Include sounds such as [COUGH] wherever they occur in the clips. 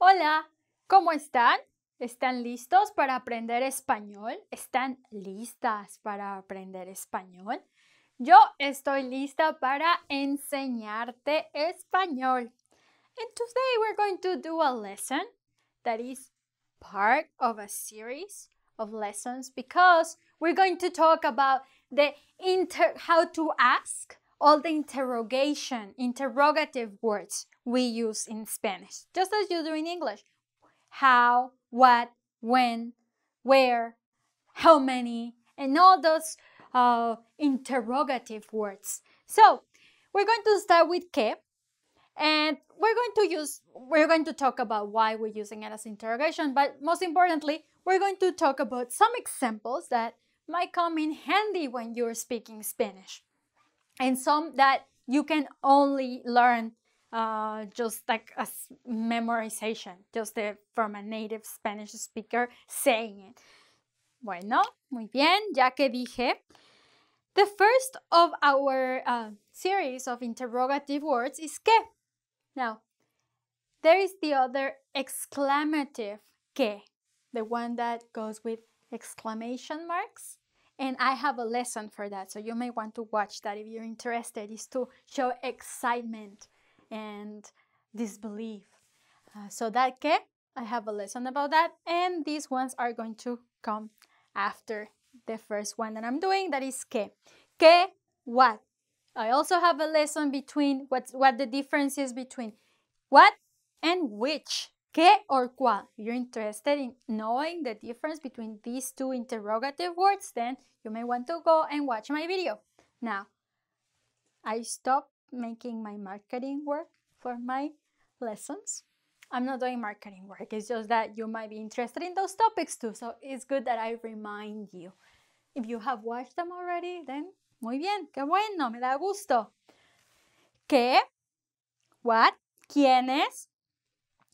Hola, ¿cómo están? ¿Están listos para aprender español? ¿Están listas para aprender español? Yo estoy lista para enseñarte español. Y today we're going to do a lesson that is part of a series of lessons because we're going to talk about the how to ask all the interrogation, interrogative words we use in Spanish, just as you do in English. How, what, when, where, how many, and all those uh, interrogative words. So we're going to start with que, and we're going to use, we're going to talk about why we're using it as interrogation, but most importantly, we're going to talk about some examples that might come in handy when you're speaking Spanish and some that you can only learn uh, just like a memorization, just the, from a native Spanish speaker saying it. Bueno, muy bien, ya que dije. The first of our uh, series of interrogative words is que. Now, there is the other exclamative que, the one that goes with exclamation marks. And I have a lesson for that. So you may want to watch that if you're interested, is to show excitement and disbelief. Uh, so that que, I have a lesson about that. And these ones are going to come after the first one that I'm doing, that is que. Que, what? I also have a lesson between what, what the difference is between what and which. Que or cual? You're interested in knowing the difference between these two interrogative words, then you may want to go and watch my video. Now, I stopped making my marketing work for my lessons. I'm not doing marketing work, it's just that you might be interested in those topics too, so it's good that I remind you. If you have watched them already, then muy bien, qué bueno, me da gusto. ¿Qué? ¿What? ¿Quiénes?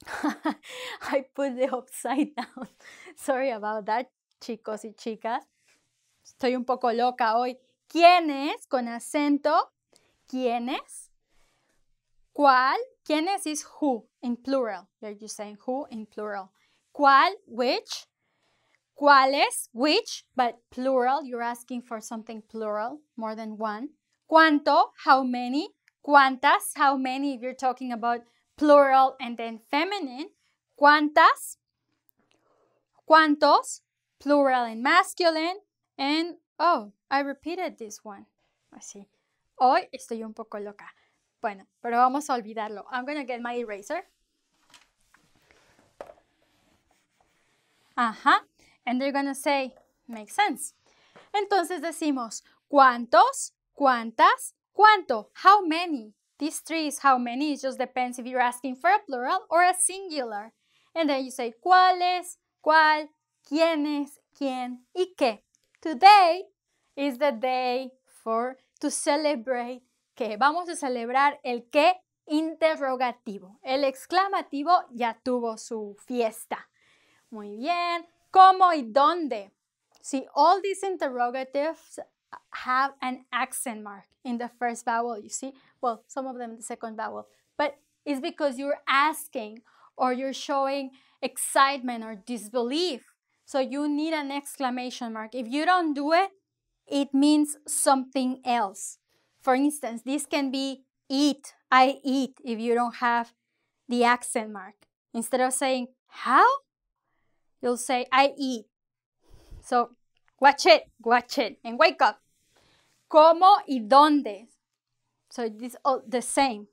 [LAUGHS] I put the upside [LAUGHS] down. Sorry about that, chicos y chicas. Estoy un poco loca hoy. ¿Quiénes? Con acento. ¿Quiénes? ¿Cuál? ¿Quiénes is who in plural? You're just saying who in plural. ¿Cuál? Which? ¿Cuáles? Which? But plural, you're asking for something plural, more than one. ¿Cuánto? How many? ¿Cuántas? How many if you're talking about plural and then feminine. ¿Cuántas? ¿Cuántos? Plural and masculine. And, oh, I repeated this one. Así. Ah, Hoy estoy un poco loca. Bueno, pero vamos a olvidarlo. I'm to get my eraser. Ajá. And they're to say, makes sense. Entonces decimos, ¿cuántos? ¿Cuántas? ¿Cuánto? How many? These three is how many, it just depends if you're asking for a plural or a singular. And then you say es? cuál, quiénes, quién y qué. Today is the day for to celebrate que. Vamos a celebrar el qué interrogativo. El exclamativo ya tuvo su fiesta. Muy bien. ¿Cómo y dónde? See, all these interrogatives have an accent mark in the first vowel, you see? Well, some of them in the second vowel. But it's because you're asking or you're showing excitement or disbelief. So you need an exclamation mark. If you don't do it, it means something else. For instance, this can be eat, I eat, if you don't have the accent mark. Instead of saying how, you'll say I eat. So watch it, watch it, and wake up cómo y dónde. So it's all oh, the same.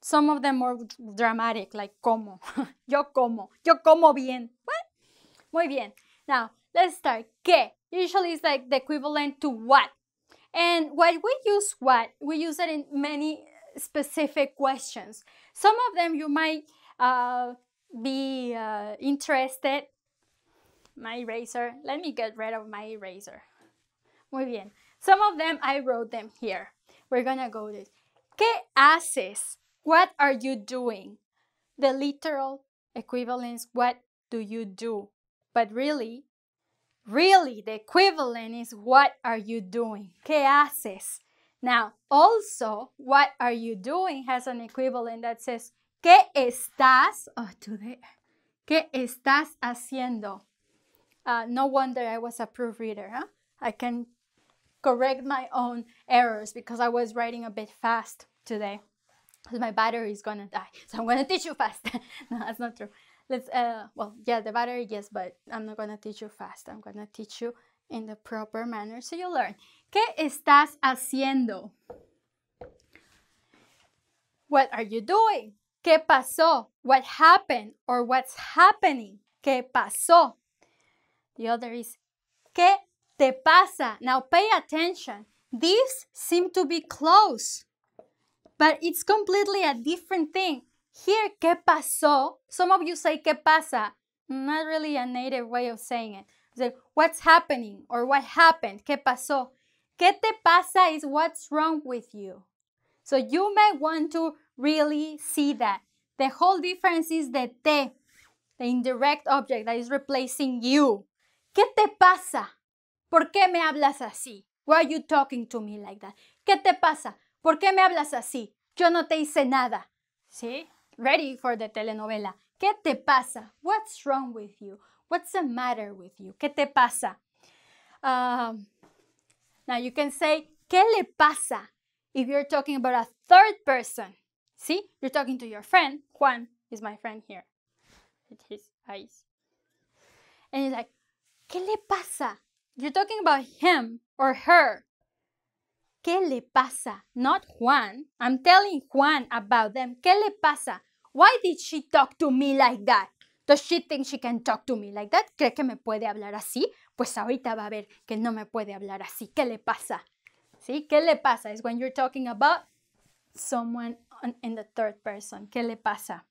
Some of them more dramatic, like como. [LAUGHS] Yo como. Yo como bien. What? Muy bien. Now, let's start. ¿Qué? Usually it's like the equivalent to what. And what we use what, we use it in many specific questions. Some of them you might uh, be uh, interested. My eraser. Let me get rid of my eraser. Muy bien. Some of them I wrote them here. We're gonna go this. ¿Qué haces? What are you doing? The literal equivalence, what do you do? But really, really, the equivalent is what are you doing? ¿Qué haces? Now, also, what are you doing has an equivalent that says, ¿Qué estás? Oh, today. ¿Qué estás haciendo? Uh, no wonder I was a proofreader. Huh? I can correct my own errors because I was writing a bit fast today. Because my battery is gonna die. [LAUGHS] So I'm gonna teach you fast. [LAUGHS] no, that's not true. Let's, uh, well, yeah, the battery, yes, but I'm not gonna teach you fast. I'm gonna teach you in the proper manner so you learn. ¿Qué estás haciendo? What are you doing? ¿Qué pasó? What happened or what's happening? ¿Qué pasó? The other is ¿Qué Te pasa. Now pay attention. These seem to be close, but it's completely a different thing. Here, que pasó? Some of you say que pasa. Not really a native way of saying it. Like, what's happening or what happened? Que pasó? Que te pasa is what's wrong with you. So you may want to really see that. The whole difference is the te, the indirect object that is replacing you. ¿Qué te pasa? ¿Por qué me hablas así? Why are you talking to me like that? ¿Qué te pasa? ¿Por qué me hablas así? Yo no te hice nada. ¿Sí? Ready for the telenovela. ¿Qué te pasa? What's wrong with you? What's the matter with you? ¿Qué te pasa? Um, now you can say, ¿qué le pasa? If you're talking about a third person. ¿Sí? You're talking to your friend. Juan is my friend here. With his eyes. And he's like, ¿qué le pasa? You're talking about him or her. ¿Qué le pasa? Not Juan. I'm telling Juan about them. ¿Qué le pasa? Why did she talk to me like that? Does she think she can talk to me like that? ¿Cree que me puede hablar así? Pues ahorita va a ver que no me puede hablar así. ¿Qué le pasa? ¿Sí? ¿Qué le pasa? Is when you're talking about someone on, in the third person. ¿Qué le pasa?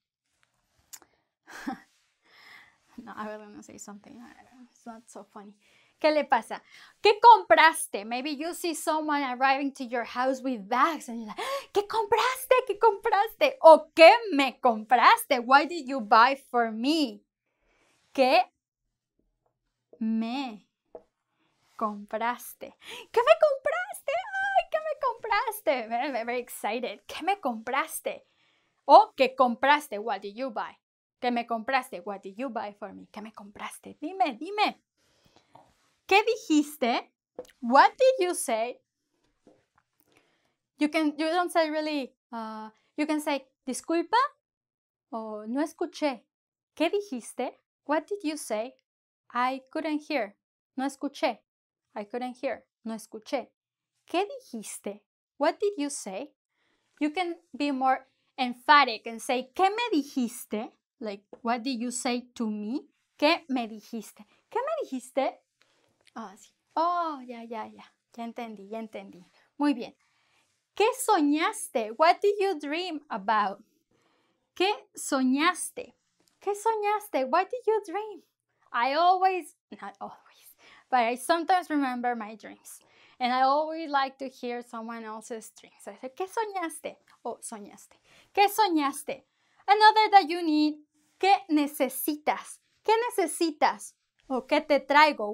[LAUGHS] no, I really want to say something. It's not so funny. ¿Qué le pasa? ¿Qué compraste? Maybe you see someone arriving to your house with bags and you're like, ah, ¿qué compraste? ¿Qué compraste? ¿O qué me compraste? Why did you buy for me? ¿Qué me compraste? ¿Qué me compraste? ¡Ay, qué me compraste! Very, excited. ¿Qué me compraste? O ¿qué compraste? What did you buy? ¿Qué me compraste? What did you buy for me? ¿Qué me compraste? Dime, dime. ¿Qué dijiste? What did you say? You can you don't say really uh, you can say disculpa o no escuché. ¿Qué dijiste? What did you say? I couldn't hear. No escuché. I couldn't hear. No escuché. ¿Qué dijiste? What did you say? You can be more emphatic and say, ¿Qué me dijiste? Like, what did you say to me? ¿Qué me dijiste? ¿Qué me dijiste? Ah, sí. Oh, ya, ya, ya. Ya entendí, ya entendí. Muy bien. ¿Qué soñaste? What did you dream about? ¿Qué soñaste? ¿Qué soñaste? What did you dream? I always, not always, but I sometimes remember my dreams. And I always like to hear someone else's dreams. ¿qué soñaste? Oh, soñaste. ¿Qué soñaste? Another that you need. ¿Qué necesitas? ¿Qué necesitas? qué te traigo.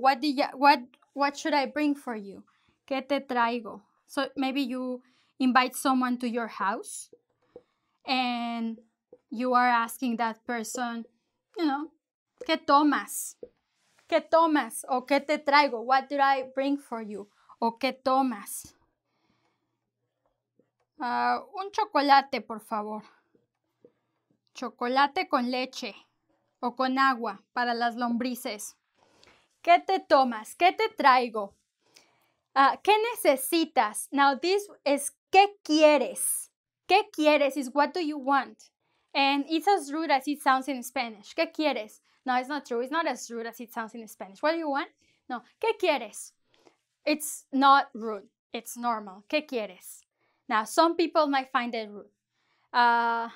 What should I bring for you? ¿Qué te traigo? So maybe you invite someone to your house and you are asking that person, you know, ¿qué tomas? ¿Qué tomas? ¿O qué te traigo? What do I bring for you? ¿O qué tomas? Ah, un chocolate, por favor. Chocolate con leche o con agua para las lombrices. ¿Qué te tomas? ¿Qué te traigo? Ah, ¿Qué necesitas? Now, this is ¿qué quieres? ¿Qué quieres is what do you want? And it's as rude as it sounds in Spanish. ¿Qué quieres? No, it's not true. It's not as rude as it sounds in Spanish. What do you want? No. ¿Qué quieres? It's not rude. It's normal. ¿Qué quieres? Now, some people might find it rude. Ah,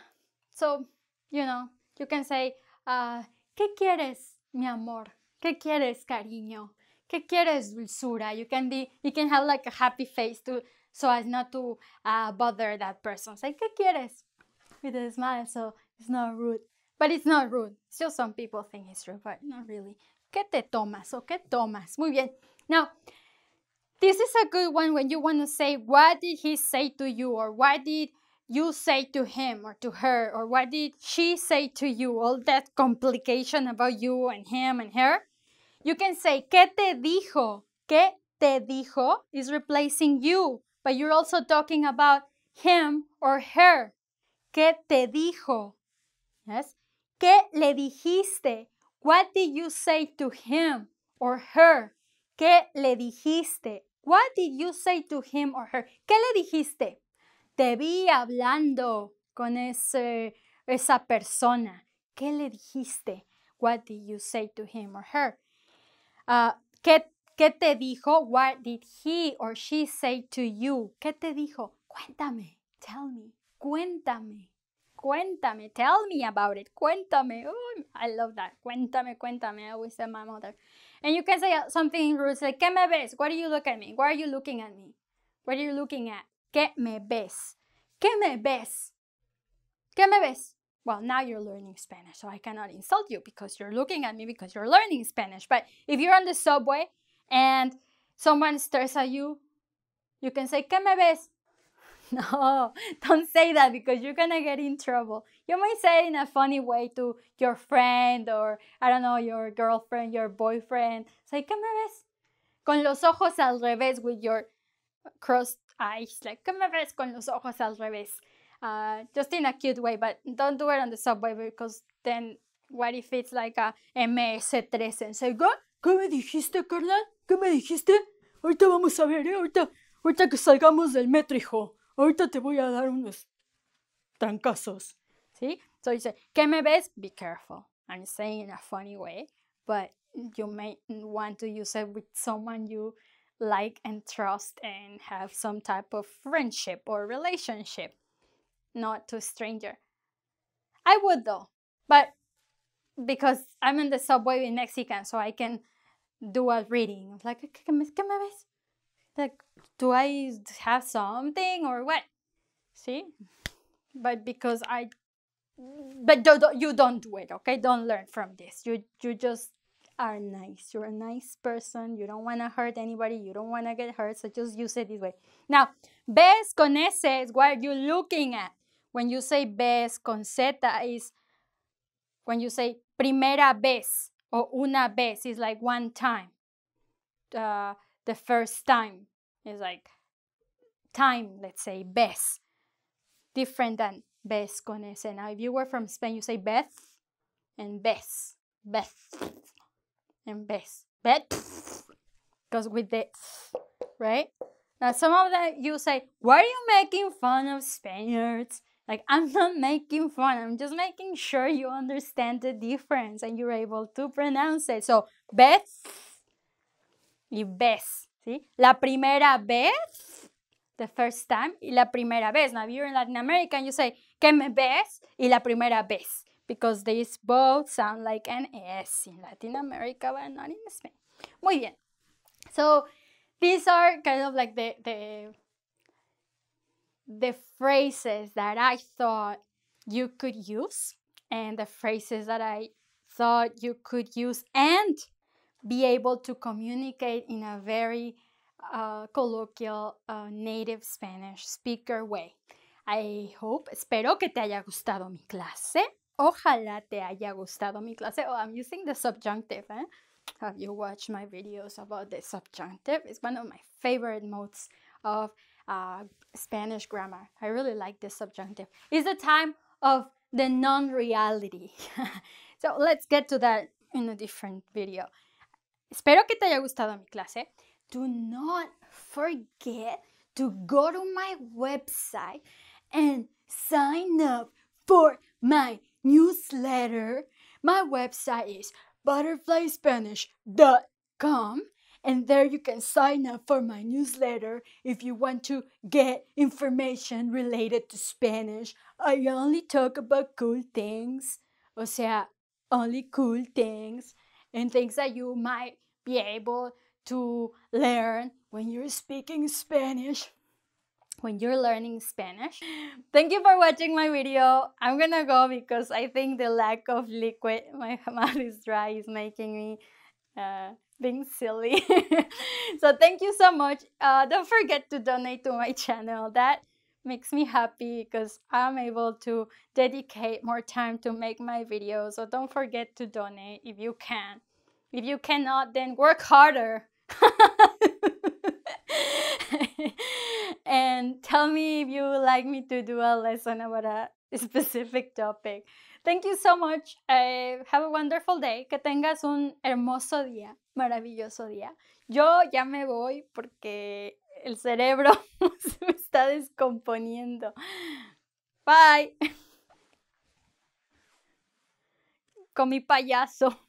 so, you know, you can say, ah, ¿Qué quieres, mi amor? ¿Qué quieres, cariño? ¿Qué quieres, dulzura? You can be, you can have like a happy face to, so as not to uh, bother that person. Say, ¿qué quieres? With a smile, so it's not rude. But it's not rude. It's just some people think it's rude, but not really. ¿Qué te tomas? ¿O qué tomas? Muy bien. Now, this is a good one when you want to say, what did he say to you? Or what did you say to him or to her? Or what did she say to you? All that complication about you and him and her you can say, ¿qué te dijo? ¿Qué te dijo? is replacing you, but you're also talking about him or her. ¿Qué te dijo? Yes. ¿Qué le dijiste? What did you say to him or her? ¿Qué le dijiste? What did you say to him or her? ¿Qué le dijiste? Te vi hablando con ese, esa persona. ¿Qué le dijiste? What did you say to him or her? Uh, ¿qué, ¿Qué te dijo? What did he or she say to you? ¿Qué te dijo? Cuéntame. Tell me. Cuéntame. Cuéntame. Tell me about it. Cuéntame. Ooh, I love that. Cuéntame, cuéntame. I always tell my mother. And you can say something in Russian like, ¿Qué me ves? Why do you look at me? Why are you looking at me? What are you looking at? ¿Qué me ves? ¿Qué me ves? ¿Qué me ves? well, now you're learning Spanish, so I cannot insult you because you're looking at me because you're learning Spanish. But if you're on the subway and someone stares at you, you can say, ¿Qué me ves? [LAUGHS] No, don't say that because you're gonna get in trouble. You might say it in a funny way to your friend or, I don't know, your girlfriend, your boyfriend. Say, ¿Qué me ves? Con los ojos al revés with your crossed eyes. Like, ¿Qué me ves? Con los ojos al revés uh, just in a cute way, but don't do it on the subway because then what if it's like a MS-13? And say, ¿qué me dijiste, carnal? ¿Qué me dijiste? Ahorita vamos a ver, ¿eh? Ahorita, ahorita que salgamos del metro, hijo. Ahorita te voy a dar unos trancazos. ¿Sí? So you say, ¿qué me ves? Be careful. I'm saying in a funny way, but you may want to use it with someone you like and trust and have some type of friendship or relationship not to a stranger. I would though, but because I'm in the subway in Mexican, so I can do a reading. Like, like, do I have something or what? See? But because I, but do, do, you don't do it, okay? Don't learn from this. You, you just are nice. You're a nice person. You don't want to hurt anybody. You don't want to get hurt. So just use it this way. Now, ves con ese is what you're looking at. When you say vez con Z is when you say primera vez or una vez is like one time. Uh, the first time is like time, let's say vez. Different than vez con ese. Now, if you were from Spain, you say Beth and vez, vez and vez, vez. Goes with the, right? Now, some of them you say, why are you making fun of Spaniards? Like I'm [LAUGHS] not making fun, I'm just making sure you understand the difference and you're able to pronounce it. So, vez y vez, ¿sí? La primera vez, the first time, y la primera vez. Now, if you're in Latin America and you say, que me ves, y la primera vez, because these both sound like an S in Latin America, but not in Spain. Muy bien. So, these are kind of like the, the the phrases that I thought you could use and the phrases that I thought you could use and be able to communicate in a very uh, colloquial uh, native Spanish speaker way. I hope, espero que te haya gustado mi clase. Ojalá te haya gustado mi clase. Oh, I'm using the subjunctive. Eh? Have you watched my videos about the subjunctive? It's one of my favorite modes of uh, Spanish grammar. I really like this subjunctive. It's a time of the non-reality. [LAUGHS] so let's get to that in a different video. Espero que te haya gustado mi clase. Do not forget to go to my website and sign up for my newsletter. My website is butterflyspanish.com and there you can sign up for my newsletter if you want to get information related to Spanish. I only talk about cool things, o sea, only cool things, and things that you might be able to learn when you're speaking Spanish when you're learning Spanish. Thank you for watching my video. I'm gonna go because I think the lack of liquid my [LAUGHS] mouth is dry is making me uh, being silly. [LAUGHS] so thank you so much. Uh, don't forget to donate to my [LAUGHS] channel. That makes me happy because I'm able to dedicate more time to make my videos. So don't forget to donate if you can. If you cannot, then work harder. [LAUGHS] and tell me if you would like me to do a lesson about a specific topic. Thank you so much. Eh, have a wonderful day. Que tengas un hermoso día, maravilloso día. Yo ya me voy porque el cerebro [LAUGHS] se me está descomponiendo. Bye. Con mi payaso.